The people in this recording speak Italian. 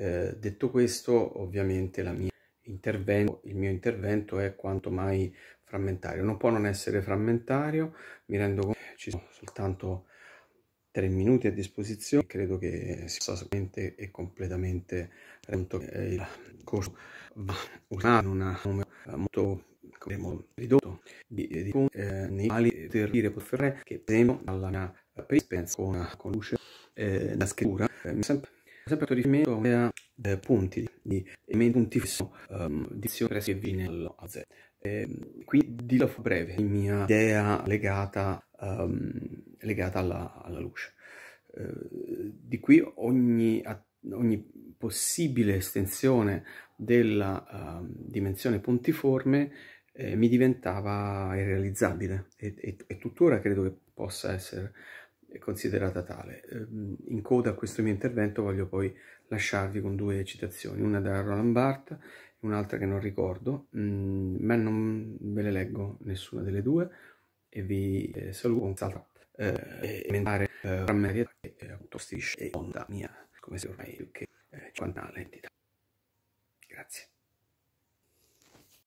Eh, detto questo, ovviamente la mia intervento, il mio intervento è quanto mai frammentario. Non può non essere frammentario, mi rendo conto che ci sono soltanto tre minuti a disposizione. Credo che si possa solamente e completamente rendere eh, il corso va usato in una numero molto come, ridotto di, eh, di eh, nei quali per dire poter che per esempio alla mia eh, esperienza con, con luce eh, da scrittura eh, mi sempre sempre fatto riferimento a eh, punti di elemento punti fisso um, ehm, di azione che viene a Z. E, ehm, qui di la breve, la mia idea legata, um, legata alla, alla, luce. Uh, di qui ogni, ogni possibile estensione della uh, dimensione puntiforme eh, mi diventava irrealizzabile e, e, e tuttora credo che possa essere considerata tale. Ehm, in coda a questo mio intervento voglio poi lasciarvi con due citazioni, una da Roland Barthes e un'altra che non ricordo, mm, ma non ve le leggo nessuna delle due e vi eh, saluto con salta eh, emendare eh, rammeria che eh, appunto strisce onda mia, come se ormai più che eh, quant'ale entità. Grazie.